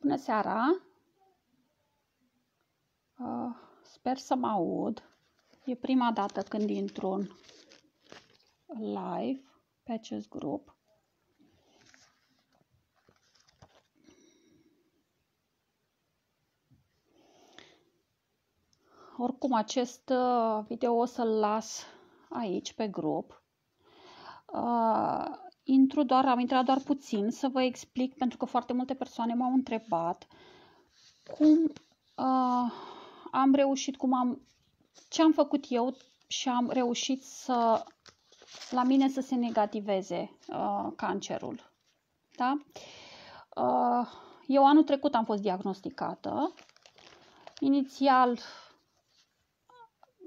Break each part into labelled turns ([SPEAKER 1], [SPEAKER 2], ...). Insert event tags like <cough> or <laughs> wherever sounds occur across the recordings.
[SPEAKER 1] Bună seara! Ah, sper să mă aud. E prima dată când intru în live pe acest grup. Oricum, acest ah, video o să-l las aici pe grup. Ah, intru doar, am intrat doar puțin să vă explic, pentru că foarte multe persoane m-au întrebat cum uh, am reușit, cum am, ce am făcut eu și am reușit să, la mine să se negativeze uh, cancerul. Da? Uh, eu anul trecut am fost diagnosticată. Inițial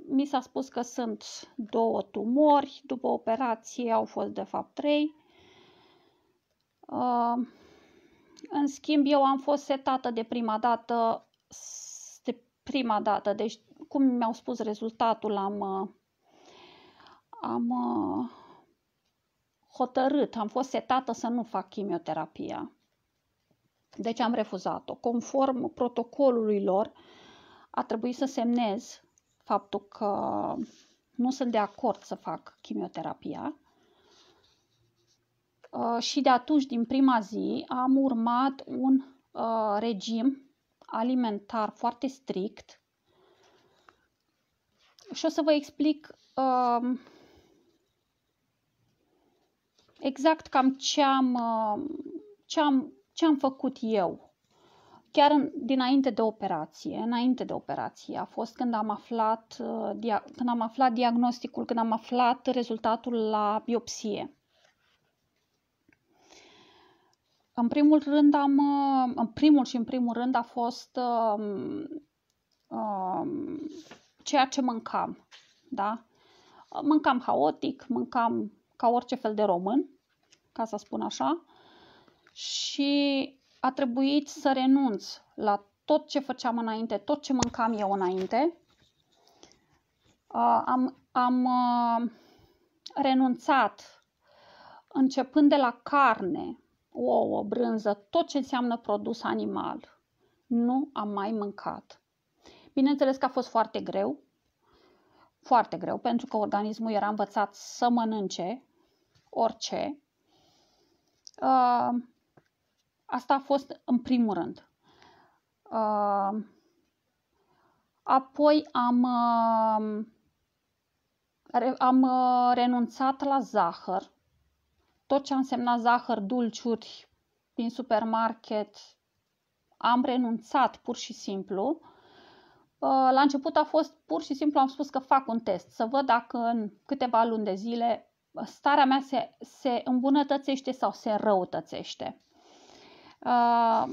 [SPEAKER 1] mi s-a spus că sunt două tumori, după operație au fost de fapt trei. Uh, în schimb, eu am fost setată de prima dată, de prima dată, deci cum mi-au spus rezultatul, am, uh, am uh, hotărât, am fost setată să nu fac chimioterapia. Deci am refuzat-o. Conform protocolului lor, a trebuit să semnez faptul că nu sunt de acord să fac chimioterapia Uh, și de atunci, din prima zi, am urmat un uh, regim alimentar foarte strict și o să vă explic um, exact cam ce am, um, ce am, ce am făcut eu chiar în, dinainte de operație, înainte de operație, a fost când am aflat, uh, dia, când am aflat diagnosticul, când am aflat rezultatul la biopsie. În primul rând am, uh, în primul și în primul rând a fost um, um, ceea ce mâncam, da? Mâncam haotic, mâncam ca orice fel de român, ca să spun așa, și a trebuit să renunț la tot ce făceam înainte, tot ce mâncam eu înainte. Uh, am am uh, renunțat începând de la carne, ouă, brânză, tot ce înseamnă produs animal. Nu am mai mâncat. Bineînțeles că a fost foarte greu, foarte greu, pentru că organismul era învățat să mănânce orice. Uh, asta a fost în primul rând. Uh, apoi am, uh, am renunțat la zahăr tot ce a însemnat zahăr, dulciuri din supermarket, am renunțat pur și simplu. Uh, la început a fost pur și simplu am spus că fac un test, să văd dacă în câteva luni de zile starea mea se, se îmbunătățește sau se răutățește. Uh,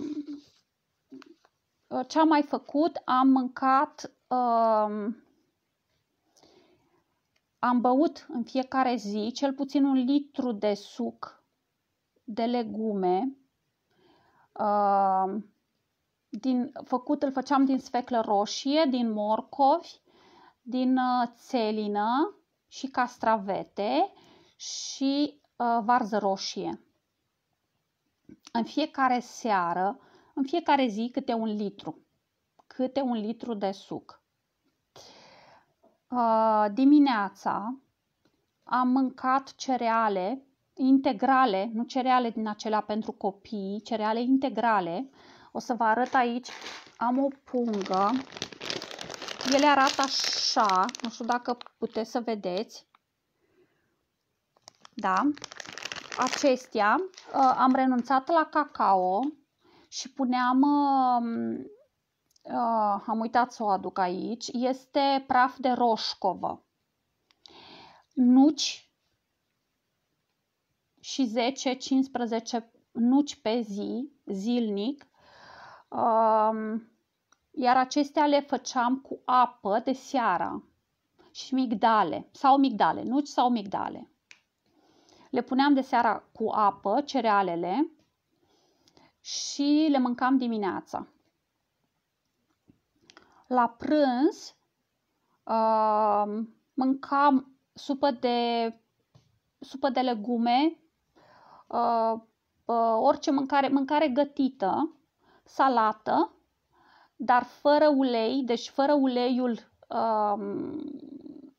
[SPEAKER 1] ce am mai făcut? Am mâncat uh, am băut în fiecare zi cel puțin un litru de suc de legume. Uh, din, făcut, îl făceam din sfeclă roșie, din morcovi, din uh, țelină și castravete și uh, varză roșie. În fiecare seară, în fiecare zi câte un litru, câte un litru de suc. Uh, dimineața am mâncat cereale integrale, nu cereale din acelea pentru copii, cereale integrale. O să vă arăt aici, am o pungă. Ele arată așa, nu știu dacă puteți să vedeți. Da? Acestea, uh, am renunțat la cacao și puneam um, uh, am uitat să o aduc aici, este praf de roșcovă. Nuci și 10-15 nuci pe zi, zilnic. Uh, iar acestea le făceam cu apă de seara și migdale sau migdale, nuci sau migdale. Le puneam de seara cu apă, cerealele, și le mâncam dimineața la prânz uh, mâncam supă de, supă de legume, uh, uh, orice mâncare, mâncare gătită, salată, dar fără ulei, deci fără uleiul, uh,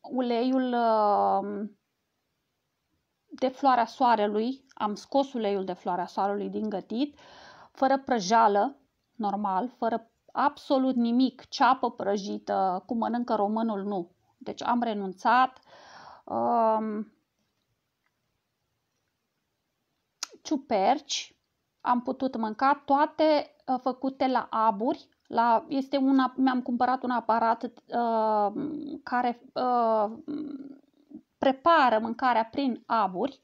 [SPEAKER 1] uleiul uh, de floarea soarelui, am scos uleiul de floarea soarelui din gătit, fără prăjală, normal, fără absolut nimic, ceapă prăjită, cum mănâncă românul, nu. Deci am renunțat. Um, ciuperci am putut mânca, toate uh, făcute la aburi. La, este un, mi-am cumpărat un aparat uh, care uh, prepară mâncarea prin aburi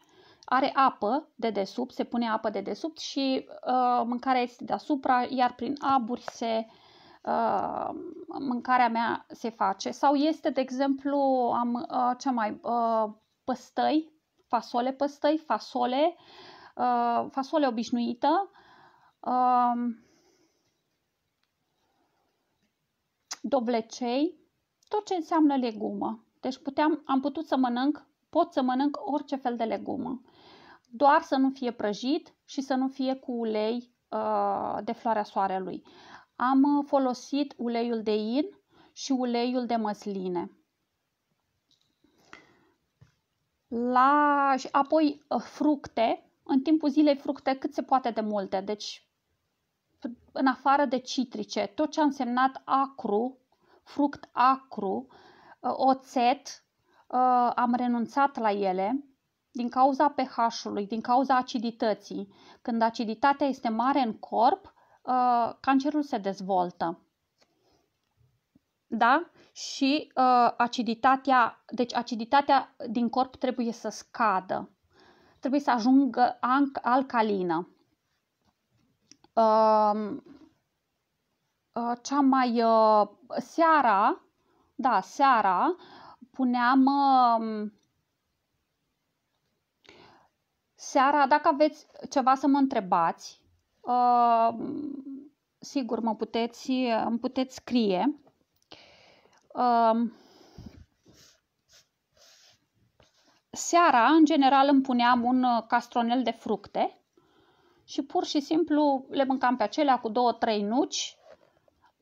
[SPEAKER 1] are apă de desubt, se pune apă de desubt și uh, mâncarea este deasupra, iar prin aburi se uh, mâncarea mea se face. Sau este, de exemplu, am uh, cea mai uh, păstăi, fasole păstăi, fasole, uh, fasole obișnuită. Uh, dovlecei, tot ce înseamnă legumă. Deci puteam, am putut să mănânc, pot să mănânc orice fel de legumă doar să nu fie prăjit și să nu fie cu ulei uh, de floarea soarelui. Am uh, folosit uleiul de in și uleiul de măsline. La... apoi uh, fructe, în timpul zilei fructe cât se poate de multe, deci în afară de citrice, tot ce a însemnat acru, fruct acru, oțet, am renunțat la ele din cauza pH-ului, din cauza acidității. Când aciditatea este mare în corp, uh, cancerul se dezvoltă. Da? Și uh, aciditatea, deci aciditatea din corp trebuie să scadă. Trebuie să ajungă alcalină. Uh, uh, cea mai uh, seara, da, seara puneam uh, Seara, dacă aveți ceva să mă întrebați, uh, sigur mă puteți, îmi puteți scrie. Uh, seara, în general, îmi puneam un castronel de fructe și pur și simplu le mâncam pe acelea cu două, trei nuci,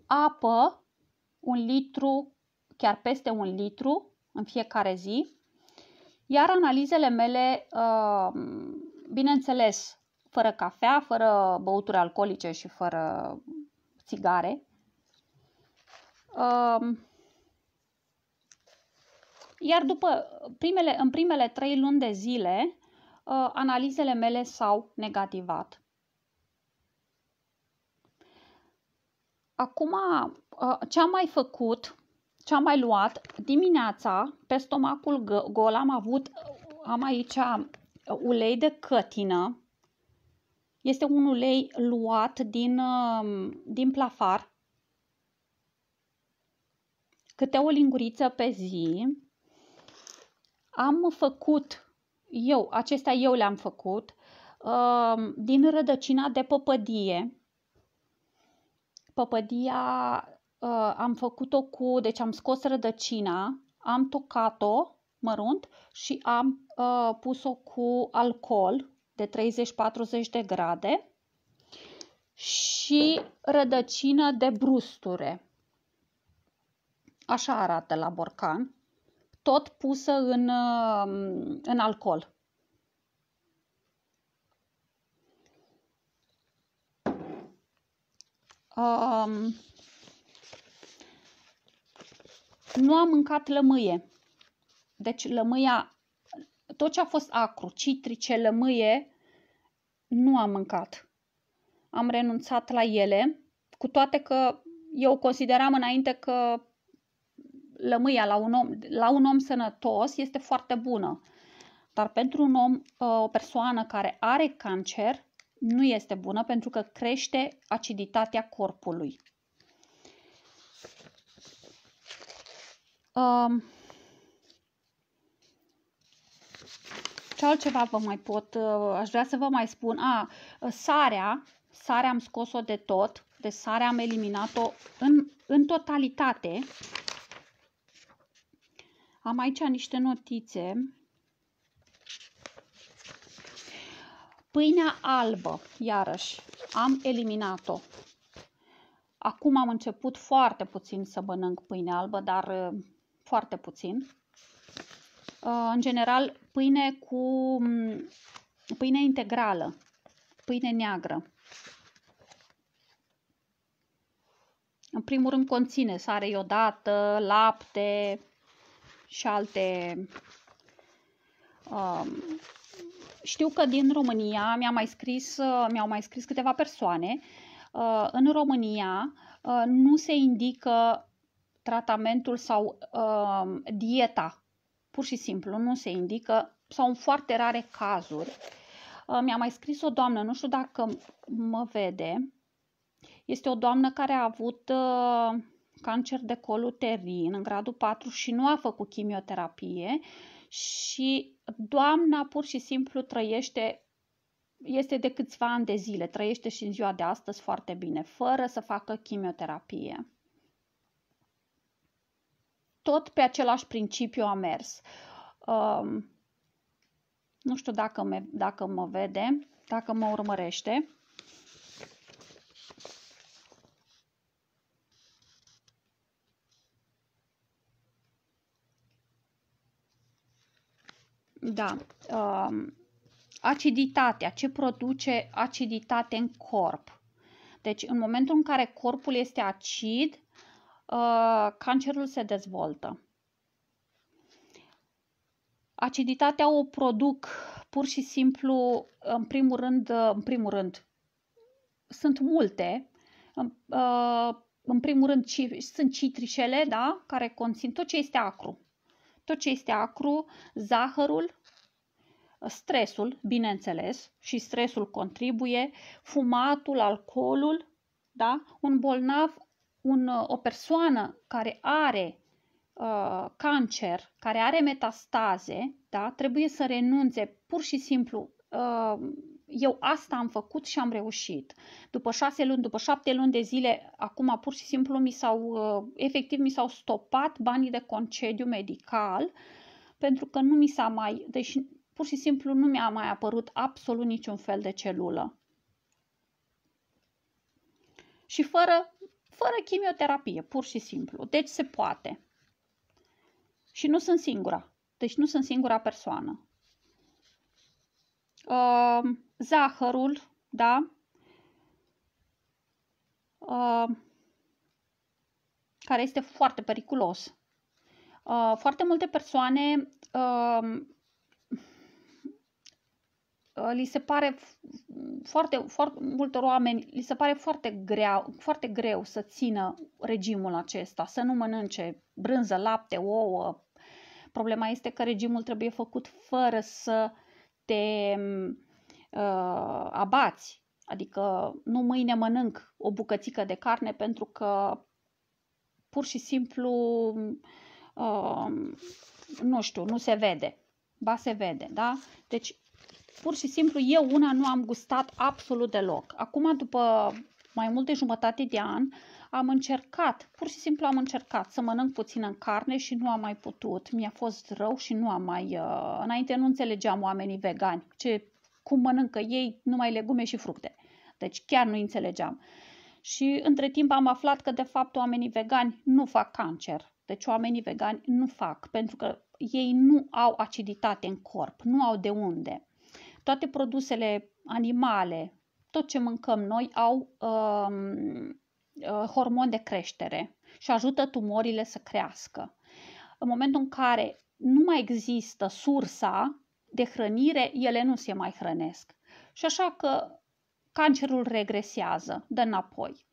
[SPEAKER 1] apă, un litru, chiar peste un litru în fiecare zi, iar analizele mele, uh, bineînțeles, fără cafea, fără băuturi alcoolice și fără țigare. Uh, iar după primele, în primele trei luni de zile, uh, analizele mele s-au negativat. Acum, ce am mai făcut ce am mai luat dimineața, pe stomacul gol am avut, am aici uh, ulei de cătină. Este un ulei luat din, um, din plafar. Câte o linguriță pe zi. Am făcut, eu, acestea eu le-am făcut, um, din rădăcina de păpădie. Păpădia uh, am făcut-o cu, deci am scos rădăcina, am tocat-o mărunt și am uh, pus-o cu alcool de 30-40 de grade și rădăcină de brusture. Așa arată la borcan, tot pusă în, uh, în alcool. Um, nu am mâncat lămâie. Deci lămâia, tot ce a fost acru, citrice, lămâie, nu am mâncat. Am renunțat la ele, cu toate că eu consideram înainte că lămâia la un om, la un om sănătos este foarte bună. Dar pentru un om, ă, o persoană care are cancer, nu este bună pentru că crește aciditatea corpului. Um, ce altceva vă mai pot, uh, aș vrea să vă mai spun, a, sarea, sarea am scos-o de tot, de sare am eliminat-o în, în totalitate. Am aici niște notițe. Pâinea albă, iarăși, am eliminat-o. Acum am început foarte puțin să mănânc pâine albă, dar uh, foarte puțin. Uh, în general, pâine cu mm, pâine integrală, pâine neagră. În primul rând conține sare iodată, lapte și alte... Um, știu că din România mi-au mai, scris, uh, mi mai scris câteva persoane. Uh, în România nu se indică tratamentul sau uh, dieta. Pur și simplu nu se indică sau în foarte rare cazuri. Uh, mi-a mai scris o doamnă, nu știu dacă mă vede. Este o doamnă care a avut uh, cancer de col uterin în gradul 4 și nu a făcut chimioterapie și doamna pur și simplu trăiește este de câțiva ani de zile, trăiește și în ziua de astăzi foarte bine, fără să facă chimioterapie tot pe același principiu a mers. Um, nu știu dacă, me, dacă mă vede, dacă mă urmărește. Da. Um, aciditatea, ce produce aciditate în corp. Deci, în momentul în care corpul este acid, Uh, cancerul se dezvoltă. Aciditatea o produc pur și simplu, în primul rând, uh, în primul rând sunt multe. În uh, primul rând sunt citrișele, da, care conțin tot ce este acru. Tot ce este acru, zahărul, stresul, bineînțeles, și stresul contribuie, fumatul, alcoolul, da? Un bolnav un, uh, o persoană care are uh, cancer, care are metastaze, da, trebuie să renunțe pur și simplu. Uh, eu asta am făcut și am reușit. După șase luni, după șapte luni de zile, acum pur și simplu mi s-au, uh, efectiv mi s-au stopat banii de concediu medical pentru că nu mi s-a mai, deci pur și simplu nu mi-a mai apărut absolut niciun fel de celulă. Și fără fără chimioterapie, pur și simplu. Deci se poate. Și nu sunt singura. Deci nu sunt singura persoană. Ehm, zahărul, da? Ehm, care este foarte periculos. Ehm, foarte multe persoane Uh, li se pare foarte, foarte multor oameni li se pare foarte greu, foarte greu să țină regimul acesta, să nu mănânce brânză, lapte, ouă. Problema este că regimul trebuie făcut fără să te uh, abați. Adică nu mâine mănânc o bucățică de carne pentru că pur și simplu uh, nu știu, nu se vede. Ba se vede, da? Deci pur și simplu eu una nu am gustat absolut deloc. Acum, după mai mult de jumătate de an, am încercat, pur și simplu am încercat să mănânc puțin în carne și nu am mai putut. Mi-a fost rău și nu am mai... Uh, înainte nu înțelegeam oamenii vegani, ce, cum mănâncă ei numai legume și fructe. Deci chiar nu înțelegeam. Și între timp am aflat că de fapt oamenii vegani nu fac cancer. Deci oamenii vegani nu fac, pentru că ei nu au aciditate în corp, nu au de unde. Toate produsele animale, tot ce mâncăm noi, au um, uh, hormon de creștere și ajută tumorile să crească. În momentul în care nu mai există sursa de hrănire, ele nu se mai hrănesc. Și așa că cancerul regresează, dă înapoi.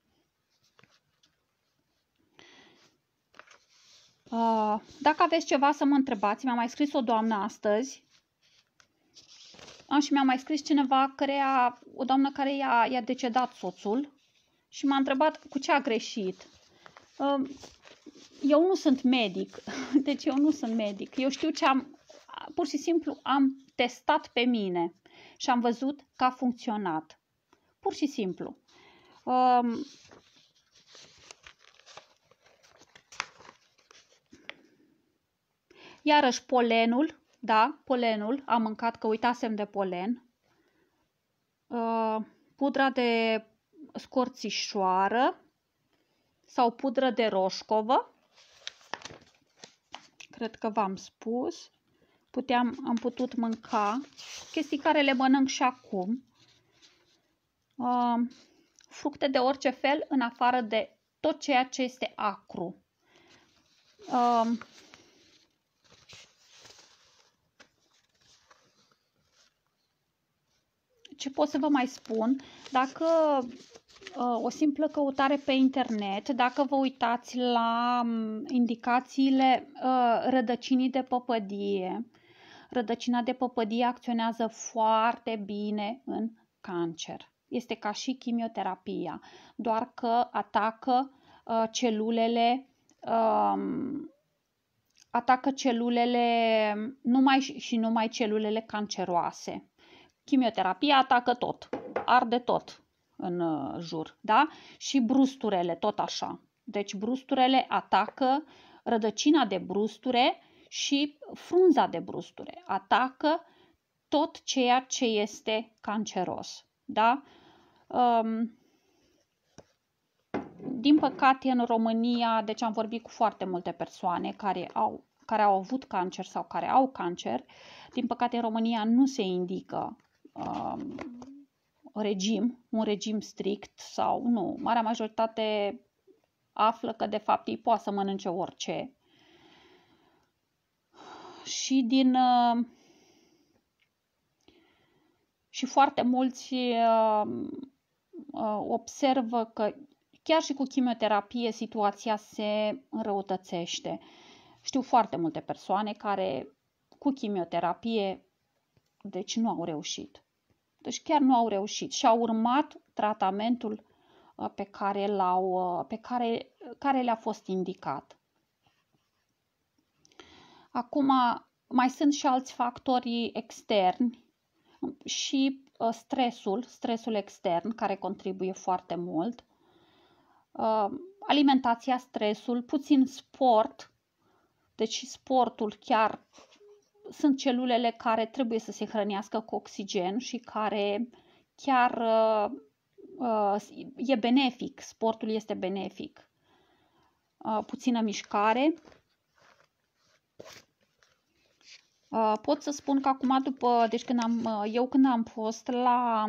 [SPEAKER 1] Uh, dacă aveți ceva să mă întrebați, mi-a mai scris o doamnă astăzi a, ah, și mi-a mai scris cineva care a, o doamnă care i-a, i-a decedat soțul și m-a întrebat cu ce a greșit. Um, eu nu sunt medic, <laughs> deci eu nu sunt medic. Eu știu ce am, pur și simplu am testat pe mine și am văzut că a funcționat. Pur și simplu. Um, iarăși polenul da, polenul, am mâncat că uitasem de polen. Uh, pudra de scorțișoară sau pudră de roșcovă. Cred că v-am spus. Puteam, am putut mânca chestii care le mănânc și acum. Uh, fructe de orice fel, în afară de tot ceea ce este acru. Uh, ce pot să vă mai spun, dacă uh, o simplă căutare pe internet, dacă vă uitați la mm, indicațiile uh, rădăcinii de păpădie, rădăcina de păpădie acționează foarte bine în cancer. Este ca și chimioterapia, doar că atacă uh, celulele um, atacă celulele numai și numai celulele canceroase. Chimioterapia atacă tot, arde tot în uh, jur, da? Și brusturele, tot așa. Deci brusturele atacă rădăcina de brusture și frunza de brusture. Atacă tot ceea ce este canceros, da? Um, din păcate, în România, deci am vorbit cu foarte multe persoane care au, care au avut cancer sau care au cancer, din păcate în România nu se indică Um, mm-hmm. regim, un regim strict sau nu. Marea majoritate află că de fapt ei poate să mănânce orice. Și din uh, și foarte mulți uh, uh, observă că chiar și cu chimioterapie situația se înrăutățește. Știu foarte multe persoane care cu chimioterapie deci nu au reușit. Deci chiar nu au reușit și au urmat tratamentul uh, pe care, l-au, uh, pe care, care le-a fost indicat. Acum, mai sunt și alți factori externi um, și uh, stresul, stresul extern care contribuie foarte mult, alimentația, stresul, puțin sport, deci sportul chiar sunt celulele care trebuie să se hrănească cu oxigen și care chiar uh, uh, e benefic, sportul este benefic. Uh, puțină mișcare. Pot să spun că acum, după, deci când am, eu când am fost la,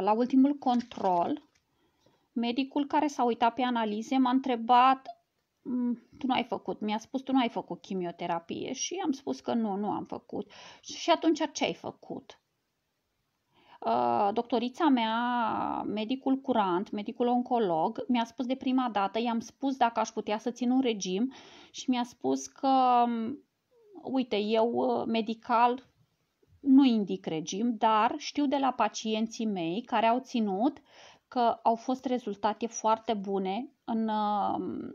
[SPEAKER 1] la ultimul control, medicul care s-a uitat pe analize m-a întrebat Mm, tu nu ai făcut, mi-a spus tu nu ai făcut chimioterapie și am spus că nu, nu am făcut. Și atunci ce ai făcut? Uh, doctorița mea, medicul curant, medicul oncolog, mi-a spus de prima dată, i-am spus dacă aș putea să țin un regim și mi-a spus că, mm, uite, eu uh, medical nu indic regim, dar știu de la pacienții mei care au ținut că au fost rezultate foarte bune în uh,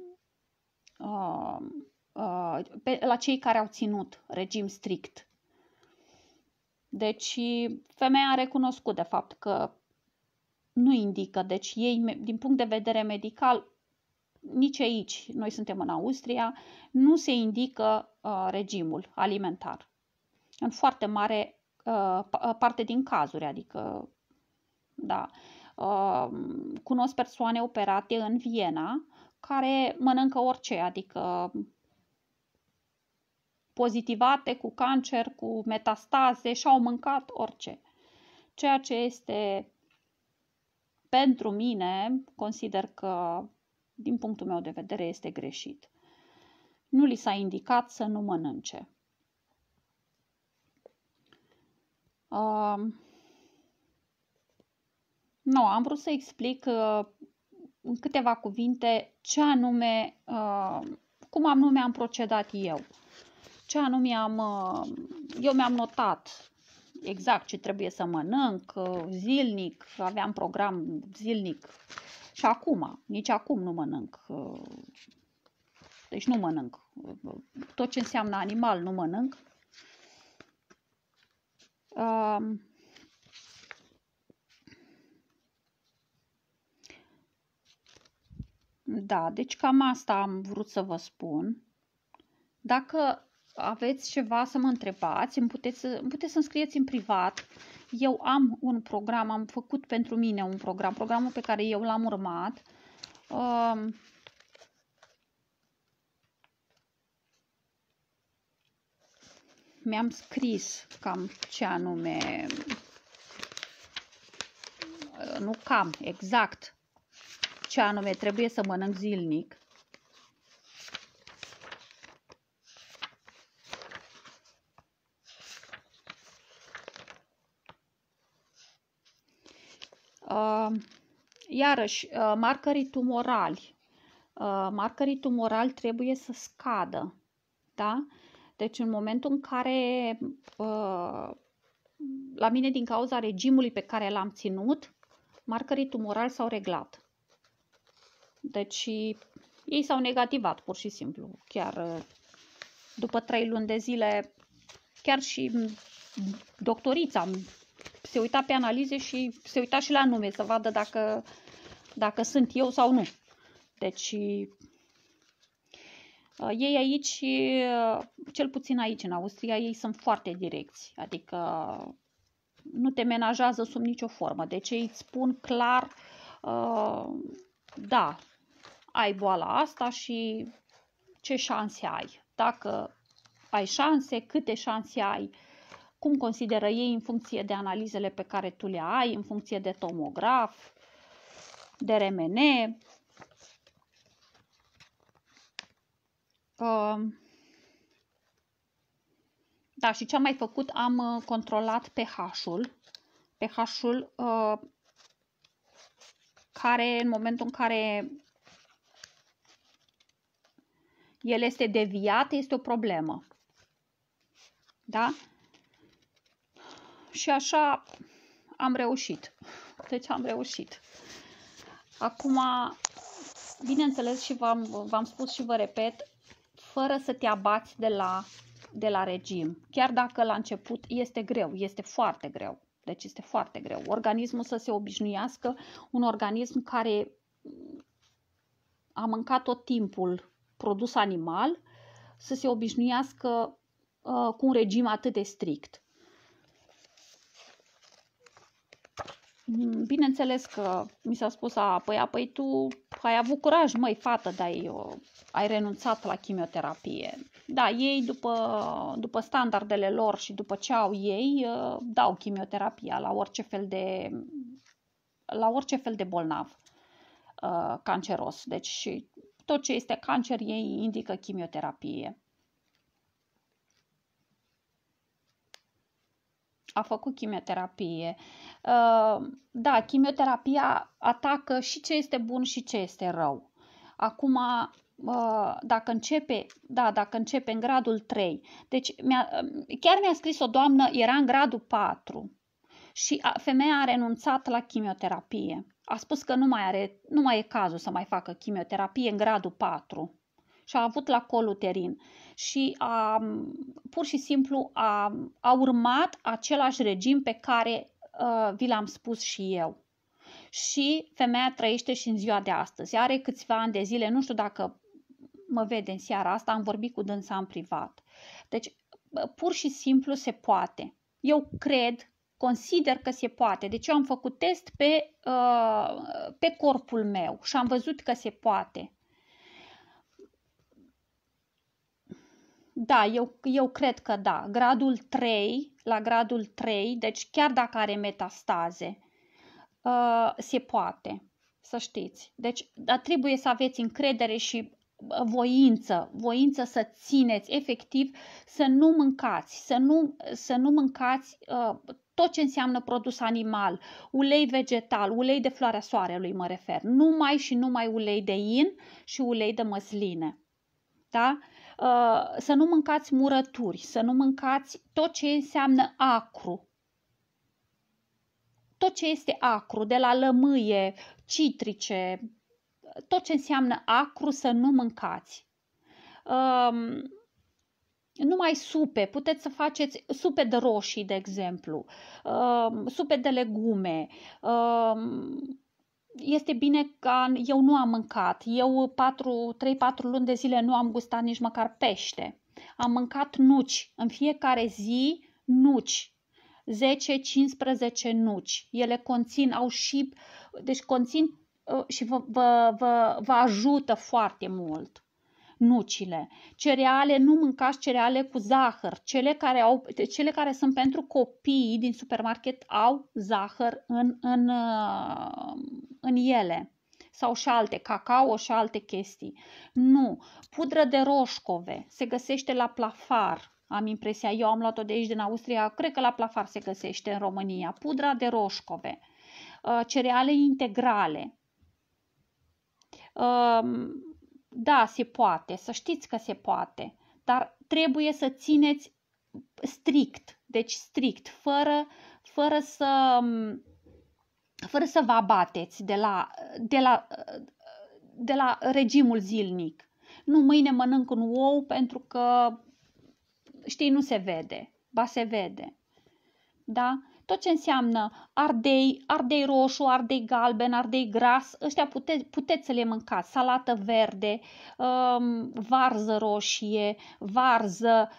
[SPEAKER 1] Uh, uh, pe, la cei care au ținut regim strict. Deci femeia a recunoscut de fapt că nu indică, deci ei din punct de vedere medical nici aici, noi suntem în Austria, nu se indică uh, regimul alimentar. În foarte mare uh, uh parte din cazuri, adică, da. Uh, cunosc persoane operate în Viena care mănâncă orice, adică pozitivate, cu cancer, cu metastaze și au mâncat orice. Ceea ce este pentru mine, consider că, din punctul meu de vedere, este greșit. Nu li s-a indicat să nu mănânce. Uh, nu, am vrut să explic uh, în câteva cuvinte ce anume, uh, cum anume am procedat eu. Ce anume am, uh, eu mi-am notat exact ce trebuie să mănânc uh, zilnic, aveam program zilnic și acum, nici acum nu mănânc. Deci nu mănânc. Tot ce înseamnă animal nu mănânc. Da, deci cam asta am vrut să vă spun. Dacă aveți ceva să mă întrebați, îmi puteți, îmi puteți să-mi scrieți în privat. Eu am un program, am făcut pentru mine un program, programul pe care eu l-am urmat. Um, mi-am scris cam ce anume, nu cam, exact, ce anume trebuie să mănânc zilnic. Uh, iarăși, uh, marcării tumorali. Uh, marcării tumorali trebuie să scadă. Da? Deci în momentul în care la mine din cauza regimului pe care l-am ținut, marcării tumorali s-au reglat. Deci ei s-au negativat pur și simplu. Chiar uh, după trei luni de zile, chiar și doctorița se uita pe analize și se uita și la nume să vadă dacă, dacă sunt eu sau nu. Deci uh, ei aici, uh, cel puțin aici în Austria, ei sunt foarte direcți, adică nu te menajează sub nicio formă. Deci ei îți spun clar, uh, da, ai boala asta și ce șanse ai. Dacă ai șanse, câte șanse ai, cum consideră ei în funcție de analizele pe care tu le ai, în funcție de tomograf, de RMN. Da, și ce am mai făcut? Am uh, controlat pH-ul. pH-ul uh, care în momentul în care el este deviat, este o problemă. Da? Și așa am reușit. Deci am reușit. Acum, bineînțeles și v-am, spus și vă repet, fără să te abați de la, de la regim. Chiar dacă la început este greu, este foarte greu. Deci este foarte greu. Organismul să se obișnuiască, un organism care a mâncat tot timpul produs animal să se obișnuiască uh, cu un regim atât de strict. Mm, bineînțeles că mi s-a spus, a, păi, a, păi tu ai avut curaj, măi, fată, dar ai, uh, ai renunțat la chimioterapie. Da, ei, după, după standardele lor și după ce au ei, uh, dau chimioterapia la orice fel de, la orice fel de bolnav uh, canceros. Deci tot ce este cancer ei indică chimioterapie. a făcut chimioterapie. Uh, da, chimioterapia atacă și ce este bun și ce este rău. Acum, uh, dacă începe, da, dacă începe în gradul 3, deci mi-a, uh, chiar mi-a scris o doamnă, era în gradul 4 și femeia a renunțat la chimioterapie a spus că nu mai, are, nu mai e cazul să mai facă chimioterapie în gradul 4 și a avut la coluterin și a, pur și simplu a, a urmat același regim pe care uh, vi l-am spus și eu. Și femeia trăiește și în ziua de astăzi. Are câțiva ani de zile, nu știu dacă mă vede în seara asta, am vorbit cu dânsa în privat. Deci, pur și simplu se poate. Eu cred consider că se poate. Deci eu am făcut test pe, uh, pe corpul meu și am văzut că se poate. Da, eu, eu cred că da. Gradul 3, la gradul 3, deci chiar dacă are metastaze, uh, se poate, să știți. Deci dar trebuie să aveți încredere și uh, voință, voință să țineți efectiv, să nu mâncați, să nu, să nu mâncați uh, tot ce înseamnă produs animal, ulei vegetal, ulei de floarea soarelui mă refer, numai și numai ulei de in și ulei de măsline. Da? Uh, să nu mâncați murături, să nu mâncați tot ce înseamnă acru, tot ce este acru, de la lămâie, citrice, tot ce înseamnă acru să nu mâncați. Um, numai supe, puteți să faceți supe de roșii, de exemplu, um, supe de legume. Um, este bine că eu nu am mâncat, eu 3-4 luni de zile nu am gustat nici măcar pește. Am mâncat nuci, în fiecare zi nuci, 10-15 nuci. Ele conțin, au și, deci conțin uh, și vă, vă, vă, vă ajută foarte mult nucile. Cereale, nu mâncați cereale cu zahăr. Cele care, au, cele care sunt pentru copii din supermarket au zahăr în, în, uh, în ele sau și alte, cacao și alte chestii. Nu. Pudră de roșcove se găsește la plafar. Am impresia, eu am luat-o de aici din Austria, cred că la plafar se găsește în România. Pudra de roșcove, uh, cereale integrale, uh, da, se poate, să știți că se poate, dar trebuie să țineți strict, deci strict, fără, fără să fără să vă abateți de la, de la, de la regimul zilnic. Nu mâine mănânc un ou pentru că, știi, nu se vede. Ba se vede. Da? tot ce înseamnă ardei, ardei roșu, ardei galben, ardei gras, ăștia pute, puteți să le mâncați, salată verde, um, varză roșie, varză,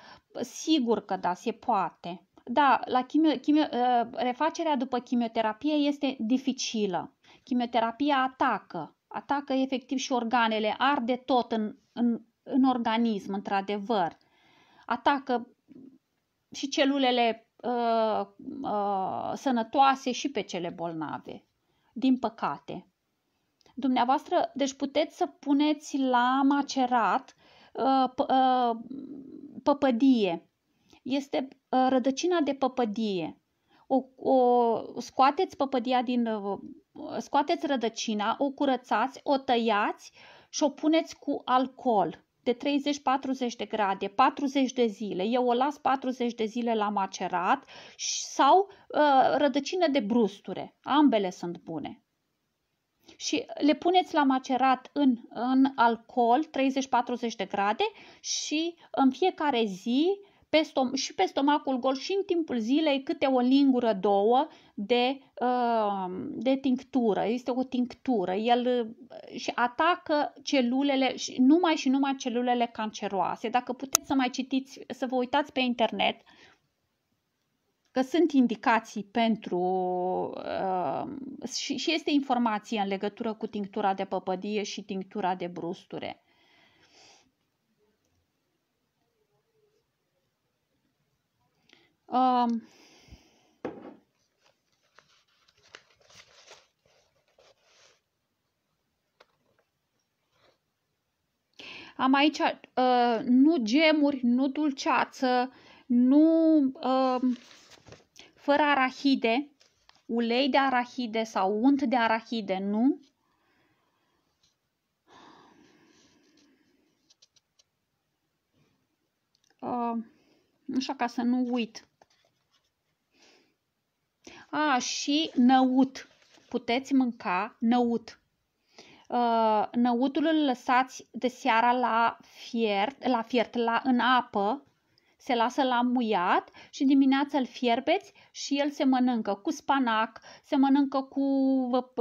[SPEAKER 1] sigur că da, se poate. Da, la chimio, chimio, uh, refacerea după chimioterapie este dificilă. Chimioterapia atacă, atacă efectiv și organele, arde tot în, în, în organism, într-adevăr. Atacă și celulele Uh, uh, sănătoase și pe cele bolnave, din păcate. Dumneavoastră, deci puteți să puneți la macerat uh, uh, păpădie. Este uh, rădăcina de păpădie. O, o scoateți păpădia din uh, scoateți rădăcina, o curățați, o tăiați și o puneți cu alcool de 30-40 de grade, 40 de zile. Eu o las 40 de zile la macerat sau uh, rădăcină de brusture. Ambele sunt bune. Și le puneți la macerat în, în alcool 30-40 de grade și în fiecare zi uh, pe stom- și pe stomacul gol și în timpul zilei câte o lingură, două de, uh, de tinctură. Este o tinctură. El uh, și atacă celulele, și numai și numai celulele canceroase. Dacă puteți să mai citiți, să vă uitați pe internet, că sunt indicații pentru uh, și, și este informație în legătură cu tinctura de păpădie și tinctura de brusture. Um, am aici uh, nu gemuri, nu dulceață, nu uh, fără arahide, ulei de arahide sau unt de arahide, nu? Uh, așa ca să nu uit. A, și năut. Puteți mânca năut. năutul îl lăsați de seara la fiert, la fiert, la, în apă, se lasă la muiat și dimineața îl fierbeți și el se mănâncă cu spanac, se mănâncă cu,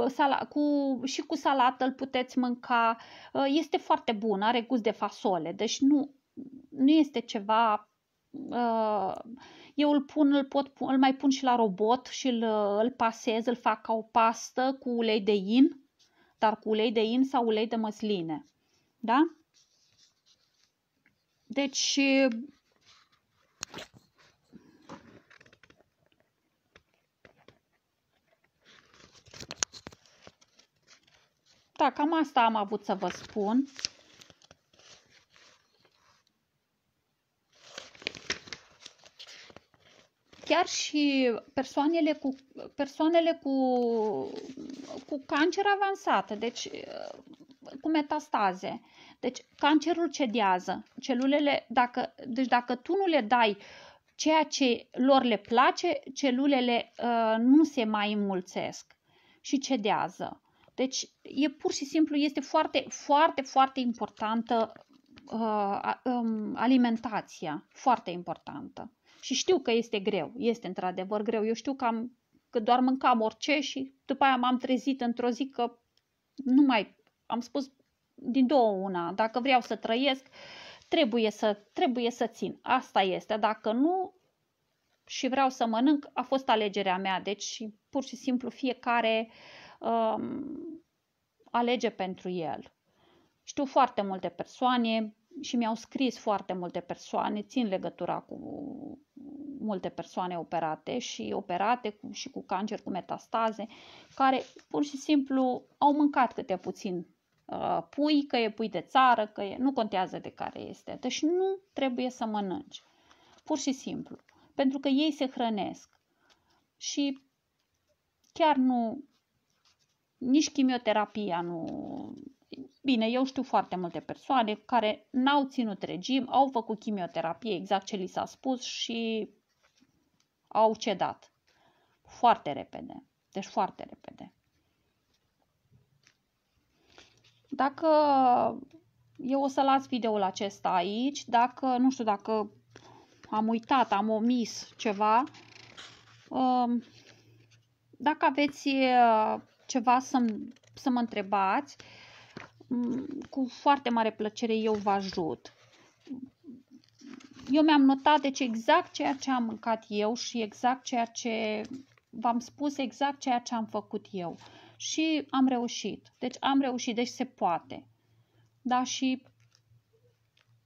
[SPEAKER 1] sala, cu și cu salată îl puteți mânca. Este foarte bun, are gust de fasole, deci nu, nu este ceva uh, eu îl pun, îl, pot, îl mai pun și la robot și îl, îl pasez, îl fac ca o pastă cu ulei de in, dar cu ulei de in sau ulei de măsline. Da? Deci, da, cam asta am avut să vă spun. chiar și persoanele cu, persoanele cu, cu cancer avansat, deci uh, cu metastaze. Deci cancerul cedează. Celulele, dacă, deci dacă tu nu le dai ceea ce lor le place, celulele uh, nu se mai înmulțesc și cedează. Deci e pur și simplu, este foarte, foarte, foarte importantă uh, um, alimentația. Foarte importantă. Și știu că este greu, este într-adevăr greu. Eu știu că, am, că doar mâncam orice și după aia m-am trezit într-o zi că nu mai, am spus din două una, dacă vreau să trăiesc, trebuie să, trebuie să țin. Asta este, dacă nu și vreau să mănânc, a fost alegerea mea. Deci pur și simplu fiecare um, alege pentru el. Știu foarte multe persoane și mi-au scris foarte multe persoane, țin legătura cu multe persoane operate și operate cu, și cu cancer, cu metastaze, care pur și simplu au mâncat câte puțin uh, pui, că e pui de țară, că e, nu contează de care este. Deci nu trebuie să mănânci, pur și simplu, pentru că ei se hrănesc și chiar nu, nici chimioterapia nu Bine, eu știu foarte multe persoane care n-au ținut regim, au făcut chimioterapie exact ce li s-a spus și au cedat. Foarte repede. Deci foarte repede. Dacă eu o să las videoul acesta aici, dacă, nu știu, dacă am uitat, am omis ceva, um, dacă aveți uh, ceva să, să mă întrebați, Mm, cu foarte mare plăcere eu vă ajut. Eu mi-am notat deci exact ceea ce am mâncat eu și exact ceea ce v-am spus, exact ceea ce am făcut eu. Și am reușit. Deci am reușit, deci se poate. Da, și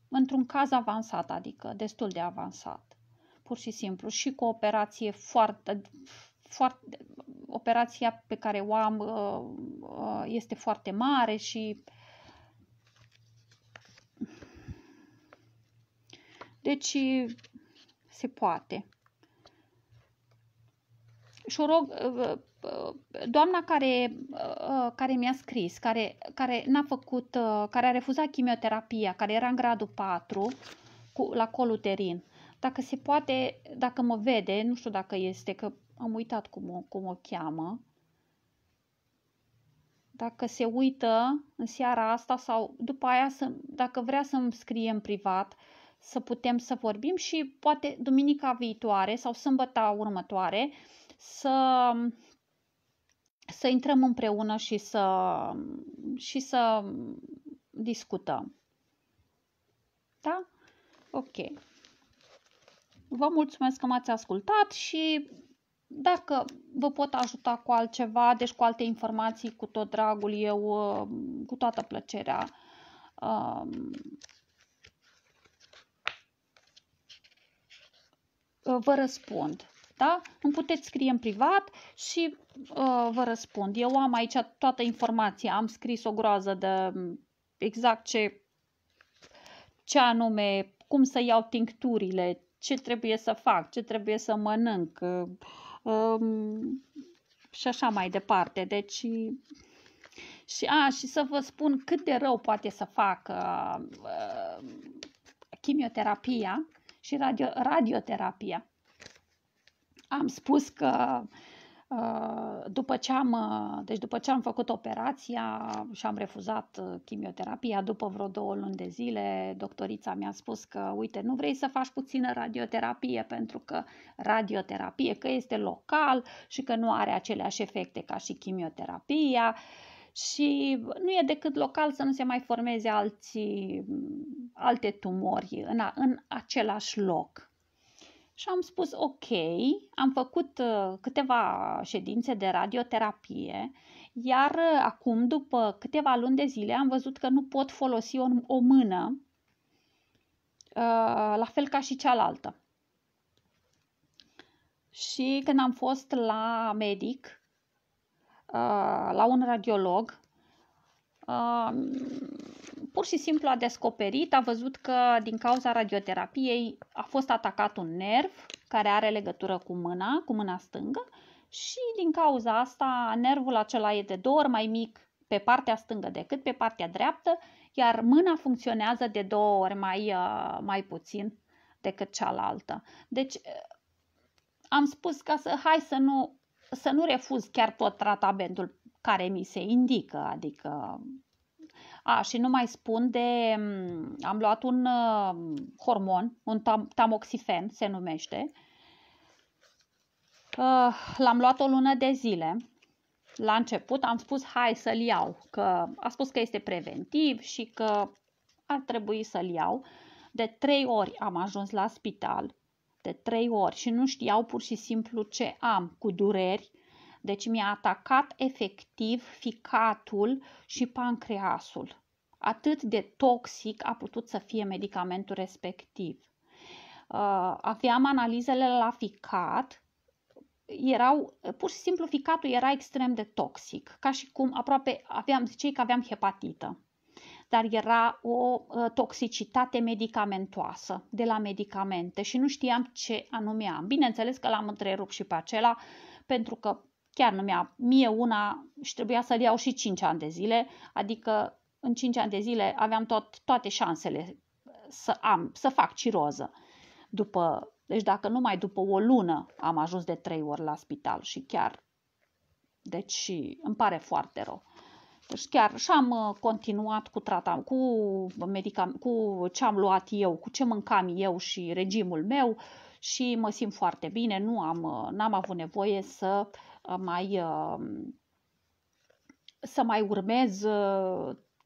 [SPEAKER 1] într-un caz avansat, adică destul de avansat, pur și simplu, și cu operație foarte, foarte, operația pe care o am uh, uh, este foarte mare și deci se poate. Și o rog, uh, doamna care, care mi-a scris, care, care n-a făcut, care a refuzat chimioterapia, care era în gradul 4 cu, la coluterin, dacă se poate, dacă mă vede, nu știu dacă este, că am uitat cum o, cum o cheamă, dacă se uită în seara asta sau după aia, să, dacă vrea să-mi scrie în privat, să putem să vorbim și poate duminica viitoare sau sâmbăta următoare să, să intrăm împreună și să, și să discutăm. Da? Ok. Vă mulțumesc că m-ați ascultat și dacă vă pot ajuta cu altceva, deci cu alte informații, cu tot dragul, eu uh, cu toată plăcerea. Um, uh, vă răspund. Da? Îmi puteți scrie în privat și uh, vă răspund. Eu am aici toată informația, am scris o groază de um, exact ce, ce anume, cum să iau tincturile, ce trebuie să fac, ce trebuie să mănânc, uh, um, și așa mai departe. Deci, și, a, și să vă spun cât de rău poate să facă uh, chimioterapia și radio, radioterapia. Am spus că uh, Uh, după ce am, uh, deci după ce am făcut operația și am refuzat uh, chimioterapia, după vreo două luni de zile, doctorița mi-a spus că, uite, nu vrei să faci puțină radioterapie pentru că radioterapie, că este local și că nu are aceleași efecte ca și chimioterapia și nu e decât local să nu se mai formeze alții, alte tumori în, a, în același loc și am spus ok, am făcut uh, câteva ședințe de radioterapie, iar uh, acum, după câteva luni de zile, am văzut că nu pot folosi o, o mână uh, la fel ca și cealaltă. Și când am fost la medic, la un radiolog, pur și simplu a descoperit, a văzut că din cauza radioterapiei a fost atacat un nerv care are legătură cu mâna, cu mâna stângă și din cauza asta nervul acela e de două ori mai mic pe partea stângă decât pe partea dreaptă, iar mâna funcționează de două ori mai, uh, mai puțin decât cealaltă. Deci uh, am spus ca să hai să nu, să nu refuz chiar tot tratamentul care mi se indică, adică a, și nu mai spun de... Mm, am luat un uh, hormon, un tam, tamoxifen se numește. Uh, l-am luat o lună de zile. La început am spus hai să-l iau, că a spus că este preventiv și că ar trebui să-l iau. De trei ori am ajuns la spital, de trei ori și nu știau pur și simplu ce am cu dureri. Deci mi-a atacat efectiv ficatul și pancreasul atât de toxic a putut să fie medicamentul respectiv. Uh, aveam analizele la ficat, erau, pur și simplu ficatul era extrem de toxic, ca și cum aproape aveam, zicei că aveam hepatită dar era o uh, toxicitate medicamentoasă de la medicamente și nu știam ce anume am. Bineînțeles că l-am întrerupt și pe acela pentru că chiar nu mi-a mie una și trebuia să-l iau și 5 ani de zile, adică în 5 ani de zile aveam tot, toate șansele să am, să fac ciroză. După, deci dacă numai după o lună am ajuns de 3 ori la spital și chiar, deci îmi pare foarte rău. Deci chiar și am uh, continuat cu tratam, cu, medicam, cu ce am luat eu, cu ce mâncam eu și regimul meu și mă simt foarte bine, nu am, uh, n-am avut nevoie să uh, mai, să mai urmez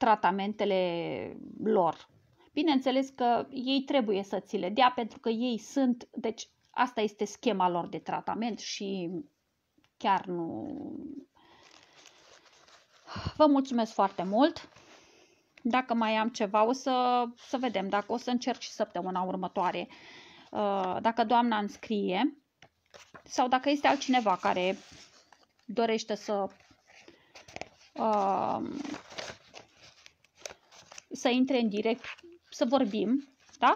[SPEAKER 1] tratamentele lor. Bineînțeles că ei trebuie să ți le dea pentru că ei sunt, deci asta este schema lor de tratament și chiar nu... Vă mulțumesc foarte mult! Dacă mai am ceva, o să, să vedem dacă o să încerc și săptămâna următoare. Uh, dacă doamna îmi scrie sau dacă este altcineva care dorește să uh, să intre în direct, să vorbim, da?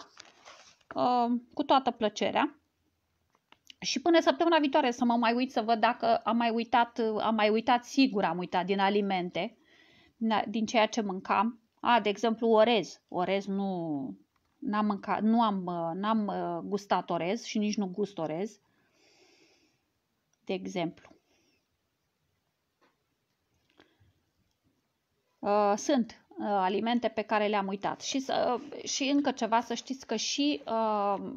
[SPEAKER 1] Uh, cu toată plăcerea. Și până săptămâna viitoare să mă mai uit să văd dacă am mai uitat, am mai uitat sigur, am uitat din alimente, din ceea ce mâncam. A, de exemplu, orez. Orez nu, n-am mâncat, nu am, uh, n-am uh, gustat orez și nici nu gust orez. De exemplu. Sunt Uh, alimente pe care le-am uitat. Și, să, uh, și încă ceva, să știți că și uh,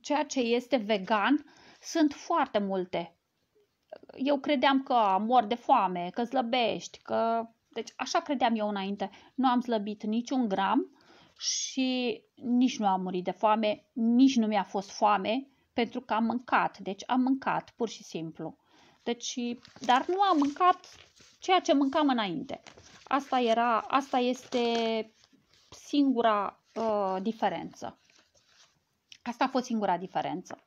[SPEAKER 1] ceea ce este vegan sunt foarte multe. Eu credeam că mor de foame, că slăbești, că... Deci așa credeam eu înainte. Nu am slăbit niciun gram și nici nu am murit de foame, nici nu mi-a fost foame pentru că am mâncat. Deci am mâncat, pur și simplu. Deci, dar nu am mâncat ceea ce mâncam înainte. Asta, era, asta este singura uh, diferență. Asta a fost singura diferență.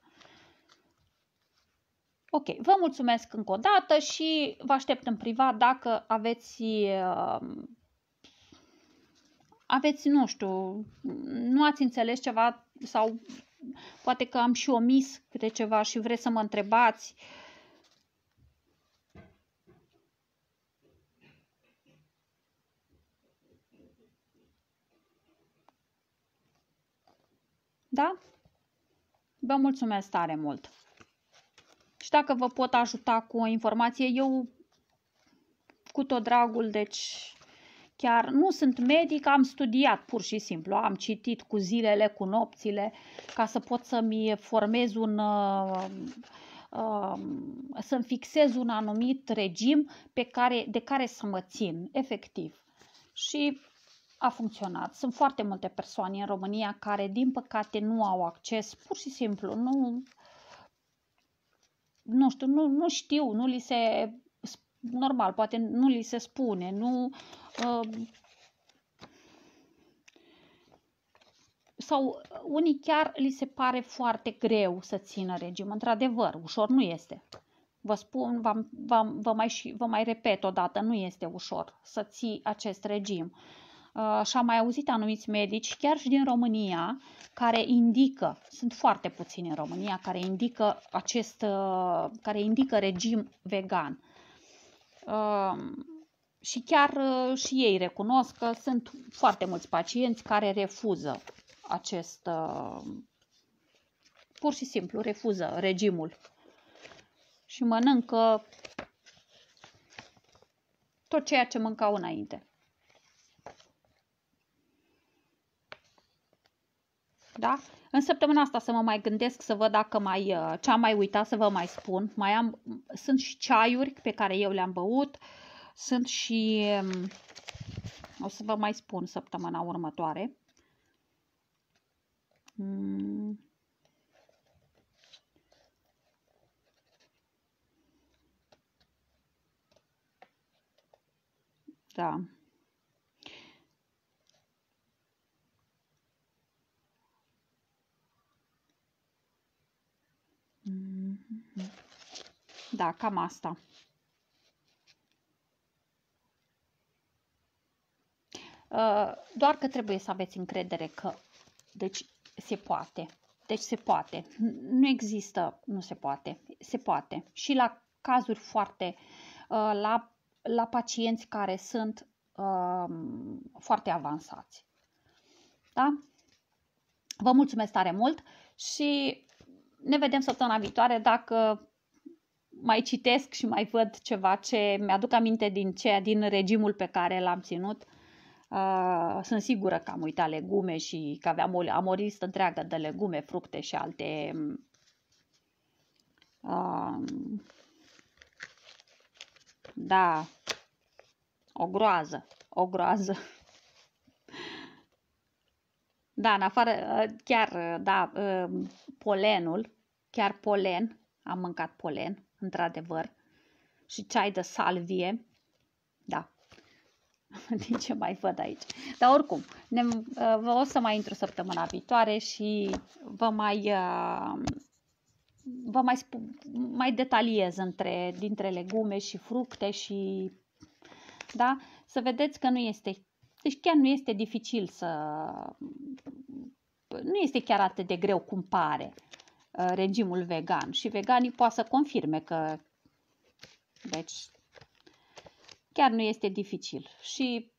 [SPEAKER 1] Ok, vă mulțumesc încă o dată și vă aștept în privat dacă aveți, uh, aveți, nu știu, nu ați înțeles ceva sau poate că am și omis câte ceva și vreți să mă întrebați. Uh, Da? Vă mulțumesc tare mult! Și dacă vă pot ajuta cu o informație, eu cu tot dragul, deci chiar nu sunt medic, am studiat pur și simplu, am citit cu zilele, cu nopțile, ca să pot să-mi formez un, uh, uh, să-mi fixez un anumit regim pe care, de care să mă țin, efectiv. Și a funcționat. Sunt foarte multe persoane în România care, din păcate, nu au acces, pur și simplu, nu, nu știu, nu, nu știu, nu li se, normal, poate nu li se spune, nu, uh, sau unii chiar li se pare foarte greu să țină regim. Într-adevăr, ușor nu este. Vă spun, v-am, v-am, vă, mai vă mai repet odată, nu este ușor să ții acest regim. Uh, Uh, și am mai auzit anumiți medici, chiar și din România, care indică, sunt foarte puțini în România, care indică acest, uh, care indică regim vegan. Uh, și chiar și ei recunosc că sunt foarte mulți pacienți care refuză acest, pur și simplu refuză regimul și mănâncă tot ceea ce mâncau înainte. da? În săptămâna asta să mă mai gândesc să văd dacă mai, uh, ce am mai uitat să vă mai spun. Mai am, sunt și ceaiuri pe care eu le-am băut, sunt și, um, o să vă mai spun săptămâna următoare. Mm. Da. Mhm. Da, cam asta. Uh, doar că trebuie să aveți încredere că deci se poate. Deci se poate. Nu există, nu se poate. Se poate. Și la cazuri foarte, uh, la, la pacienți care sunt um, foarte avansați. Da? Vă mulțumesc tare mult și ne vedem săptămâna viitoare dacă mai citesc și mai văd ceva ce mi-aduc aminte din ceea din regimul pe care l-am ținut. Uh, sunt sigură că am uitat legume și că aveam o, am o listă întreagă de legume, fructe și alte uh, da, o groază, o groază. Da, în afară, ă, chiar, ă, da, ă, polenul, chiar polen, am mâncat polen, într-adevăr, și ceai de salvie, da, <laughs> din ce mai văd aici. Dar oricum, ne, vă o să mai intru săptămâna viitoare și vă mai vă mai, mai detaliez între, dintre legume și fructe și da, să vedeți că nu este deci chiar nu este dificil să... Nu este chiar atât de greu cum pare uh, regimul vegan și veganii poate să confirme că deci chiar nu este dificil și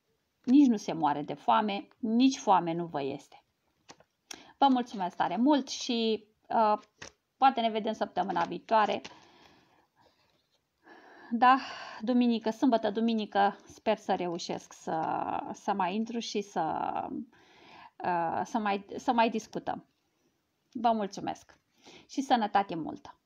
[SPEAKER 1] nici nu se moare de foame, nici foame nu vă este. Vă mulțumesc tare mult și uh, poate ne vedem săptămâna viitoare da, duminică, sâmbătă, duminică, sper să reușesc să, să mai intru și să, ă, să, mai, să mai discutăm. Vă mulțumesc și sănătate multă!